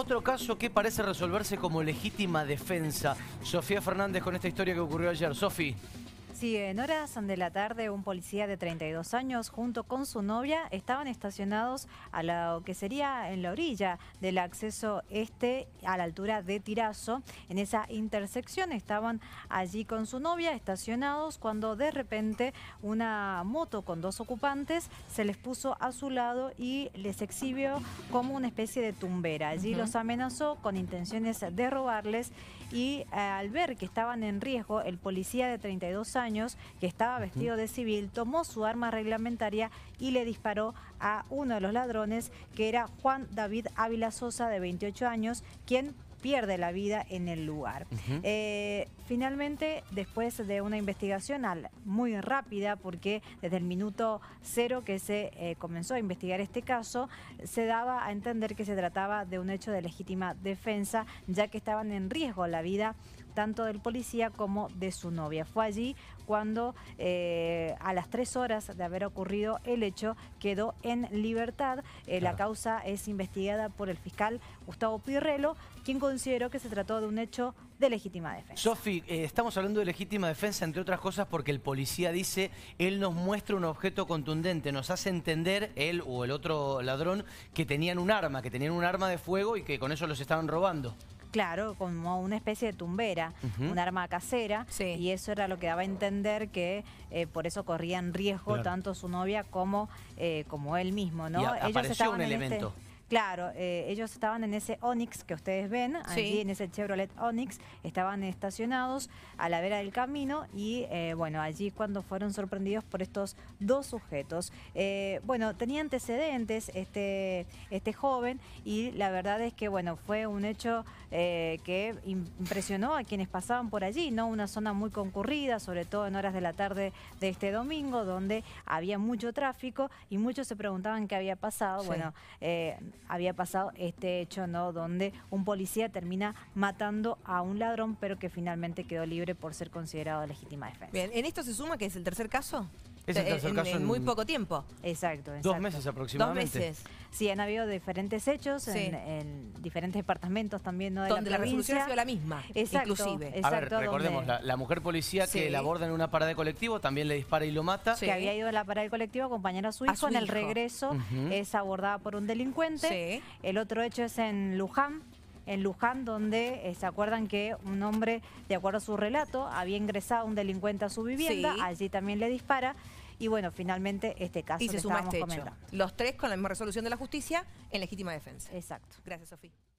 otro caso que parece resolverse como legítima defensa. Sofía Fernández con esta historia que ocurrió ayer. Sofi. Sí, en horas de la tarde un policía de 32 años junto con su novia estaban estacionados a lo que sería en la orilla del acceso este a la altura de Tirazo. En esa intersección estaban allí con su novia estacionados cuando de repente una moto con dos ocupantes se les puso a su lado y les exhibió como una especie de tumbera. Allí los amenazó con intenciones de robarles y eh, al ver que estaban en riesgo el policía de 32 años que estaba vestido de civil, tomó su arma reglamentaria y le disparó a uno de los ladrones, que era Juan David Ávila Sosa, de 28 años, quien pierde la vida en el lugar. Eh, finalmente, después de una investigación muy rápida, porque desde el minuto cero que se eh, comenzó a investigar este caso, se daba a entender que se trataba de un hecho de legítima defensa, ya que estaban en riesgo la vida tanto del policía como de su novia. Fue allí cuando eh, a las tres horas de haber ocurrido el hecho quedó en libertad. Eh, la causa es investigada por el fiscal Gustavo Pirrello, quien consideró que se trató de un hecho de legítima defensa. Sofi, eh, estamos hablando de legítima defensa, entre otras cosas, porque el policía dice, él nos muestra un objeto contundente, nos hace entender, él o el otro ladrón, que tenían un arma, que tenían un arma de fuego y que con eso los estaban robando. Claro, como una especie de tumbera, un arma casera, y eso era lo que daba a entender que eh, por eso corrían riesgo tanto su novia como, eh, como él mismo, ¿no? apareció un este elemento. Claro, eh, ellos estaban en ese Onix que ustedes ven, allí en ese Chevrolet Onix, estaban estacionados a la vera del camino y eh, bueno, allí cuando fueron sorprendidos por estos dos sujetos. Eh, bueno, tenía antecedentes este, este joven y la verdad es que bueno, fue un hecho que impresionó a quienes pasaban por allí, ¿no? Una zona muy concurrida, sobre todo en horas de la tarde de este domingo, donde había mucho tráfico y muchos se preguntaban qué había pasado. Bueno, había pasado este hecho, ¿no? Donde un policía termina matando a un ladrón, pero que finalmente quedó libre por ser considerado legítima defensa. Bien, ¿en esto se suma que es el tercer caso? Eh, en, muy poco tiempo. Exacto, Dos meses aproximadamente. Dos meses. Sí, han habido diferentes hechos en, diferentes departamentos también. ¿no? donde la, resolución ha sido la misma, exacto, inclusive. a ver, recordemos, la, mujer policía que la aborda en una parada de colectivo, también le dispara y lo mata. Que había ido a la parada de colectivo a acompañar a su hijo. en el regreso es abordada por un delincuente. El otro hecho es en Luján, en Luján, donde eh, se acuerdan que un hombre, de acuerdo a su relato, había ingresado un delincuente a su vivienda, allí también le dispara. Y bueno, finalmente este caso se suma este hecho. Los tres con la misma resolución de la justicia en legítima defensa. Exacto. Gracias, Sofía.